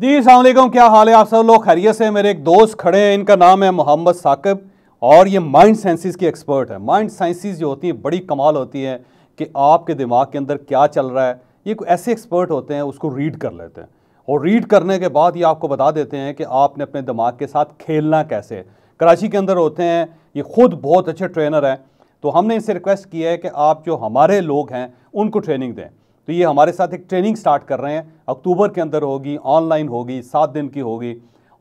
जी अलैक्म क्या हाल है आप सब लोग खैरियत से मेरे एक दोस्त खड़े हैं इनका नाम है मोहम्मद साकिब और ये माइंड साइंसिस की एक्सपर्ट है माइंड साइंसिस जो होती हैं बड़ी कमाल होती हैं कि आपके दिमाग के अंदर क्या चल रहा है ये कोई ऐसे एक्सपर्ट होते हैं उसको रीड कर लेते हैं और रीड करने के बाद ये आपको बता देते हैं कि आपने अपने दिमाग के साथ खेलना कैसे कराची के अंदर होते हैं ये खुद बहुत अच्छे ट्रेनर हैं तो हमने इनसे रिक्वेस्ट किया है कि आप जो हमारे लोग हैं उनको ट्रेनिंग दें तो ये हमारे साथ एक ट्रेनिंग स्टार्ट कर रहे हैं अक्टूबर के अंदर होगी ऑनलाइन होगी सात दिन की होगी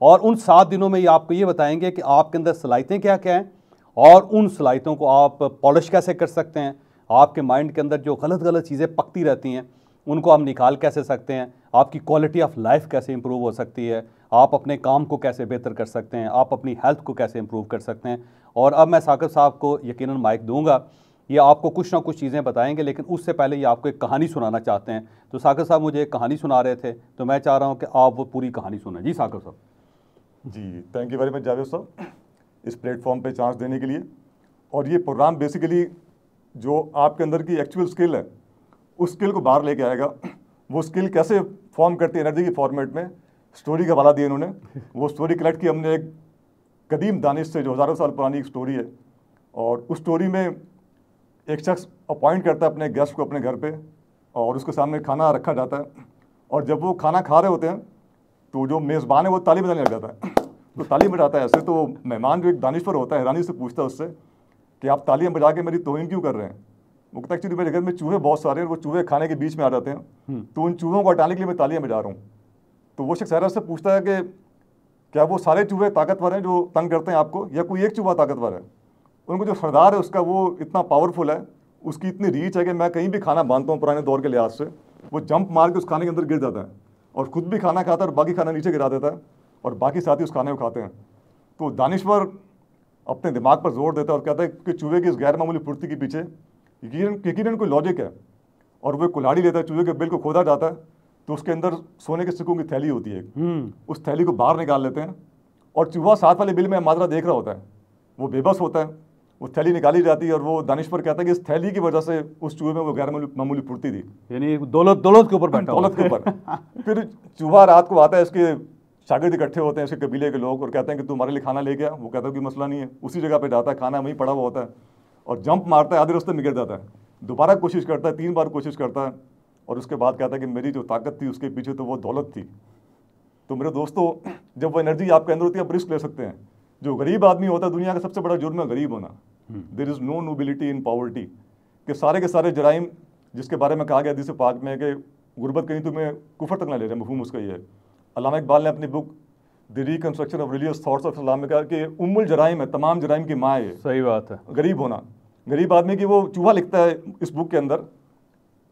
और उन सात दिनों में ये आपको ये बताएंगे कि आपके अंदर सलाहितें क्या क्या हैं और उन सलाहितों को आप पॉलिश कैसे कर सकते हैं आपके माइंड के अंदर जो गलत गलत चीज़ें पकती रहती हैं उनको हम निकाल कैसे सकते हैं आपकी क्वालिटी ऑफ लाइफ कैसे इंप्रूव हो सकती है आप अपने काम को कैसे बेहतर कर सकते हैं आप अपनी हेल्थ को कैसे इंप्रूव कर सकते हैं और अब मैं साकब साहब को यकीनन माइक दूंगा ये आपको कुछ ना कुछ चीज़ें बताएंगे लेकिन उससे पहले ये आपको एक कहानी सुनाना चाहते हैं तो सागर साहब मुझे एक कहानी सुना रहे थे तो मैं चाह रहा हूँ कि आप वो पूरी कहानी सुने जी सागर साहब ji thank you very much Javed साहब इस प्लेटफॉर्म पे चांस देने के लिए और ये प्रोग्राम बेसिकली जो आपके अंदर की एक्चुअल स्किल है उस स्किल को बाहर लेके आएगा वो स्किल कैसे फॉर्म करती है एनर्जी के फॉर्मेट में स्टोरी का हवाला दिए इन्होंने वो स्टोरी कलेक्ट की हमने एक कदीम दानिश से जो हज़ारों साल पुरानी एक स्टोरी है और उस स्टोरी में एक शख्स अपॉइंट करता है अपने गेस्ट को अपने घर पे और उसके सामने खाना रखा जाता है और जब वो खाना खा रहे होते हैं तो जो मेज़बान है वो ताली बजाने लग जाता है तो ताली बजाता है ऐसे तो मेहमान जो एक दानिश्वर होता है हैरानी से पूछता है उससे कि आप तालियाँ बजा के मेरी तोहिन क्यों कर रहे हैं वो कहता एक्चुअली मेरे घर में चूहे बहुत सारे हैं वो चूहे खाने के बीच में आ जाते हैं हम्म। तो उन चूहों को हटाने के लिए मैं तालियाँ बजा रहा हूँ तो वो शख्स हैरान से पूछता है कि क्या वो सारे चूहे ताकतवर हैं जो तंग करते हैं आपको या कोई एक चूहा ताकतवर है उनको जो सरदार है उसका वो इतना पावरफुल है उसकी इतनी रीच है कि मैं कहीं भी खाना बांधता हूँ पुराने दौर के लिहाज से वो जंप मार के उस खाने के अंदर गिर जाता है और खुद भी खाना खाता है और बाकी खाना नीचे गिरा देता है और बाकी साथी उस खाने को खाते हैं तो दानिश्वर अपने दिमाग पर जोर देता है और कहता है कि चूहे की इस गैर मामूली फूर्ति के पीछे यकीन कोई लॉजिक है और वह कुल्हाड़ी लेता है चूहे के बिल को खोदा जाता है तो उसके अंदर सोने के सिक्कों की थैली होती है हम्म। उस थैली को बाहर निकाल लेते हैं और चूहा साथ वाले बिल में मात्रा देख रहा होता है वो बेबस होता है वो थैली निकाली जाती है और वो दानिश पर कहता है कि इस थैली की वजह से उस चूहे में वो गैर मामूली फुर्ती थी यानी दौलत दौलत के ऊपर बैठा दौलत के ऊपर फिर चूहा रात को आता है इसके शागिर्द इकट्ठे होते हैं इसके कबीले के लोग और कहते हैं कि तुम्हारे लिए खाना ले गया वो कहता है कि मसला नहीं है उसी जगह पर जाता है खाना वहीं पड़ा हुआ होता है और जंप मारता है आधे रास्ते में गिर जाता है दोबारा कोशिश करता है तीन बार कोशिश करता है और उसके बाद कहता है कि मेरी जो ताकत थी उसके पीछे तो वो दौलत थी तो मेरे दोस्तों जब वो एनर्जी आपके अंदर होती है आप रिस्क ले सकते हैं जो गरीब आदमी होता है दुनिया का सबसे बड़ा जुर्म है गरीब होना there is no nobility in poverty के सारे के सारे जराइम जिसके बारे में कहा गया दिस पाक में कि गुर्बत कहीं तुम्हें कुफर तक ना ले जाए मफहम उसका ये है अलामा इकबाल ने अपनी book the reconstruction of religious thoughts of Islam में कहा कि उमुल जराइम है तमाम जराइम की माँ है सही बात है गरीब होना गरीब आदमी की वो चूहा लिखता है इस बुक के अंदर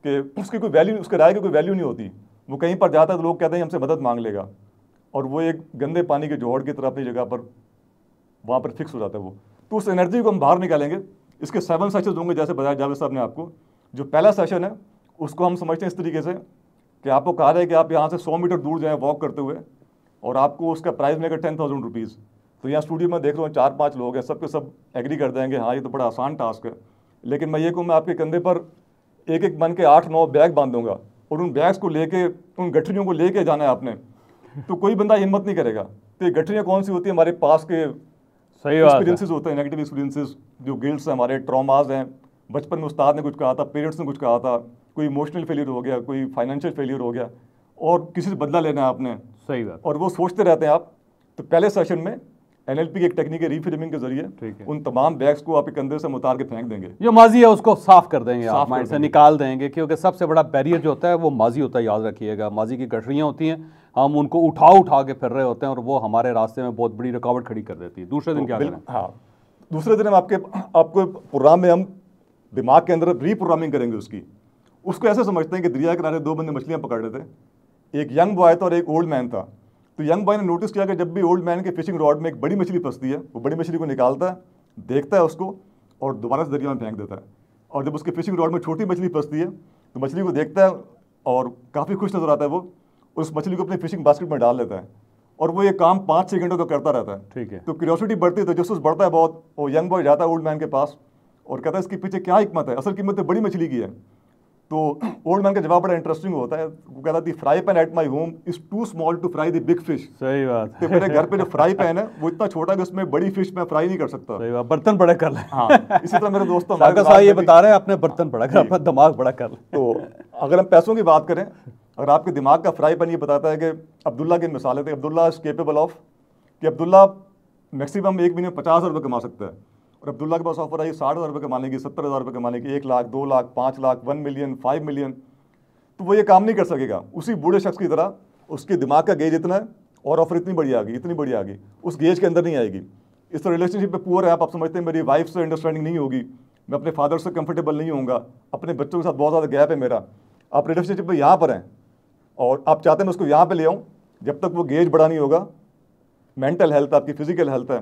कि उसकी कोई वैल्यू उसके राय की कोई वैल्यू नहीं होती वो कहीं पर जाता है तो लोग कहते हैं हमसे मदद मांग लेगा और वो एक गंदे पानी के जोहड़ की तरह अपनी जगह पर वहाँ पर फिक्स हो जाता है वो तो उस एनर्जी को हम बाहर निकालेंगे इसके सेवन सेशन दूंगे जैसे बताया जावेद साहब ने आपको जो पहला सेशन है उसको हम समझते हैं इस तरीके से कि आपको कहा जाए कि आप यहाँ से सौ मीटर दूर जाएँ वॉक करते हुए और आपको उसका प्राइस मिलेगा टेन थाउजेंड रुपीज़ तो यहाँ स्टूडियो में देख रहा हूँ चार पाँच लोग हैं सबके सब एग्री कर देंगे हाँ ये तो बड़ा आसान टास्क है लेकिन मैं ये कहूँ मैं आपके कंधे पर एक एक बन के आठ नौ बैग बांध दूंगा और उन बैग्स को लेके उन गठरियों को लेके जाना है आपने तो कोई बंदा हिम्मत नहीं करेगा तो ये गठरियाँ कौन सी होती है हमारे पास के सही एक्सपीरियंसिस तो होते हैं नेगेटिव एक्सपीरियंसिस जो गिल्ट्स हैं हमारे ट्रामाज हैं बचपन में उस्ताद ने कुछ कहा था पेरेंट्स ने कुछ कहा था कोई इमोशनल फेलियर हो गया कोई फाइनेंशियल फेलियर हो गया और किसी से बदला लेना है आपने सही बात और वो सोचते रहते हैं आप तो पहले सेशन में एन एल पी की एक टेक्निक है रीफ्रेमिंग के जरिए उन तमाम बैग्स को आप एक अंदर से उतार के फेंक देंगे जो माजी है उसको साफ कर देंगे साफ आप माइंड से निकाल देंगे क्योंकि सबसे बड़ा बैरियर जो होता है वो माजी होता है याद रखिएगा माजी की गठरियाँ होती हैं हम उनको उठा उठा के फिर रहे होते हैं और वो हमारे रास्ते में बहुत बड़ी रुकावट खड़ी कर देती है दूसरे दिन तो क्या हाँ दूसरे दिन हम आपके आपको प्रोग्राम में हम दिमाग के अंदर रीप्रोग्रामिंग करेंगे उसकी उसको ऐसे समझते हैं कि दरिया किनारे दो बंदे मछलियाँ पकड़ रहे थे एक यंग बॉय था और एक ओल्ड मैन था तो यंग बॉय ने नोटिस किया कि जब भी ओल्ड मैन के फिशिंग रॉड में एक बड़ी मछली फंसती है वो बड़ी मछली को निकालता है देखता है उसको और दोबारा से दरिया में फेंक देता है और जब उसके फिशिंग रॉड में छोटी मछली फंसती है तो मछली को देखता है और काफ़ी खुश नज़र आता है वो उस मछली को अपने फिशिंग बास्केट में डाल लेता है और वो ये काम पाँच छः घंटों का करता रहता है ठीक है तो क्यूरियोसिटी बढ़ती है तो जसूस बढ़ता है बहुत वो यंग बॉय जाता है ओल्ड मैन के पास और कहता है इसके पीछे क्या हिमत है असल कीमत तो बड़ी मछली की है तो ओल्ड मैन का जवाब बड़ा इंटरेस्टिंग होता है वो कहता है fry pan at my home is too small to fry the big fish सही बात तो मेरे घर पे जो फ्राई पैन है वो इतना छोटा कि उसमें बड़ी फिश मैं फ्राई नहीं कर सकता सही बात बर्तन बड़ा कर ले हाँ इसी तरह मेरे दोस्तों ये बता रहे हैं अपने बर्तन बड़ा कर अपना दिमाग बड़ा कर ले तो अगर हम पैसों की बात करें अगर आपके दिमाग का फ्राई पैन ये बताता है कि अब्दुल्ला की मिसाल है अब्दुल्ला इज केपेबल ऑफ कि अब्दुल्ला मैक्सिमम एक महीने पचास हज़ार रुपये कमा सकता है और अब्दुल्ला के पास ऑफर आई साठ हज़ार रुपये कमाने की सत्तर हज़ार रुपये कमाने की एक लाख दो लाख पाँच lakh one million five million तो वो ये काम नहीं कर सकेगा उसी बूढ़े शख्स की तरह उसके दिमाग का गेज इतना है और ऑफर इतनी बढ़िया आ गई इतनी बढ़िया आ गई उस गेज के अंदर नहीं आएगी इस तरह रिलेशनशिप में पुअर है आप, समझते हैं मेरी वाइफ से अंडरस्टैंडिंग नहीं होगी मैं अपने फादर से कंफर्टेबल नहीं होऊंगा अपने बच्चों के साथ बहुत ज़्यादा गैप है मेरा आप रिलेशनशिप में यहाँ पर हैं और आप चाहते हैं मैं उसको यहाँ पर ले आऊँ जब तक वो गेज बढ़ा नहीं होगा मेंटल हेल्थ आपकी फिजिकल हेल्थ है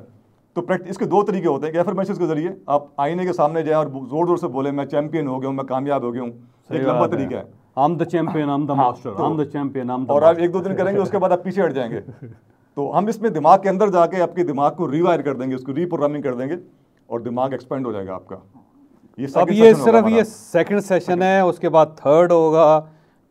तो प्रैक्टिस इसके दो तरीके होते हैं एफर्मेशन के जरिए आप आईने के सामने जाए और जोर जोर से बोले मैं चैंपियन हो गया हूँ मैं कामयाब हो गया हूँ एक लंबा तरीका है am the champion am the master am the champion am और आप एक दो दिन करेंगे उसके बाद आप पीछे हट जाएंगे तो हम इसमें दिमाग के अंदर जाके आपके दिमाग को रिवायर कर देंगे उसको रीप्रोग्रामिंग कर देंगे और दिमाग एक्सपेंड हो जाएगा आपका ये सब ये सिर्फ ये सेकंड सेशन है उसके बाद थर्ड होगा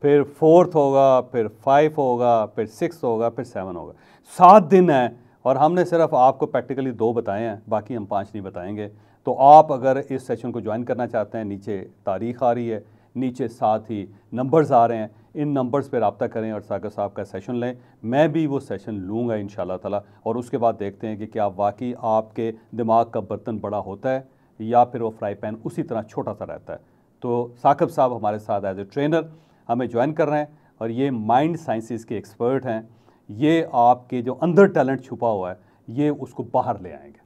फिर फोर्थ होगा फिर फाइव होगा फिर सिक्स होगा फिर सेवन होगा सात दिन है और हमने सिर्फ आपको प्रैक्टिकली दो बताए हैं बाकी हम पाँच नहीं बताएंगे तो आप अगर इस सेशन को ज्वाइन करना चाहते हैं नीचे तारीख आ रही है नीचे साथ ही नंबर्स आ रहे हैं इन नंबर्स पर रबता करें और सागर साहब का सेशन लें मैं भी वो सेशन लूँगा इन ताला और उसके बाद देखते हैं कि क्या वाकई आपके दिमाग का बर्तन बड़ा होता है या फिर वो फ्राई पैन उसी तरह छोटा सा रहता है तो साकब साहब हमारे साथ एज ए ट्रेनर हमें ज्वाइन कर रहे हैं और ये माइंड साइंसिस के एक्सपर्ट हैं ये आपके जो अंदर टैलेंट छुपा हुआ है ये उसको बाहर ले आएंगे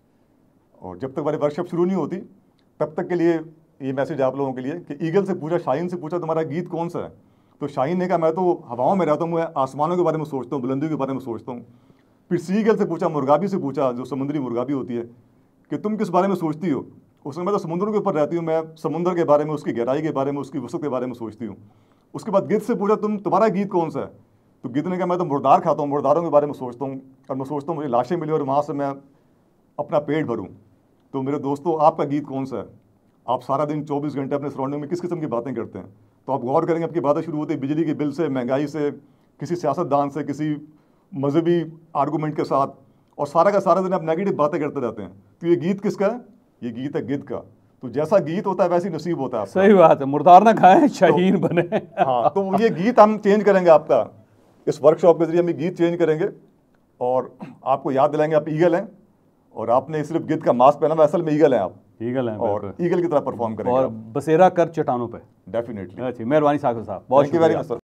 और जब तक हमारी वर्कशॉप शुरू नहीं होती तब तक के लिए ये मैसेज आप लोगों के लिए कि ईगल से पूछा शाहीन से पूछा तुम्हारा गीत कौन सा है तो शाहीन ने कहा मैं तो हवाओं में रहता हूँ मैं आसमानों के बारे में सोचता हूँ बुलंदियों के बारे में सोचता हूँ फिर सीगल से पूछा मुर्गाबी से पूछा जो समुद्री मुर्गाबी होती है कि तुम किस बारे में सोचती हो उसने मैं तो समुद्रों के ऊपर रहती हूँ मैं समुद्र के बारे में उसकी गहराई के बारे में उसकी वसत के बारे में सोचती हूँ उसके बाद गीत से पूछा तुम तुम्हारा गीत कौन सा है तो गिद्ध ने कहा मैं तो मुर्दार खाता हूँ मुर्दारों के बारे में सोचता हूँ और मैं सोचता हूँ मुझे लाशें मिली और वहाँ से मैं अपना पेट भरूँ तो मेरे दोस्तों आपका गीत कौन सा है आप सारा दिन 24 घंटे अपने सराउंडिंग में किस किस्म की बातें करते हैं तो आप गौर करेंगे आपकी बातें शुरू होती है बिजली के बिल से महंगाई से किसी सियासतदान से किसी मजहबी आर्गूमेंट के साथ और सारा का सारा दिन आप नेगेटिव बातें करते रहते हैं तो ये गीत किसका है ये गीत है गिद्ध का तो जैसा गीत होता है वैसी नसीब होता है सही बात है मुर्दार ना खाएं तो शहीन तो, बने हाँ तो ये गीत हम चेंज करेंगे आपका इस वर्कशॉप के जरिए हम गीत चेंज करेंगे और आपको याद दिलाएंगे आप ईगल हैं और आपने सिर्फ गीत का मास्क पहना असल में ईगल हैं आप ईगल हैं और ईगल की तरह परफॉर्म करेंगे और बसेरा कर चट्टानों पे डेफिनेटली अच्छी मेहरबानी सागर साहब बहुत वेरी मच सर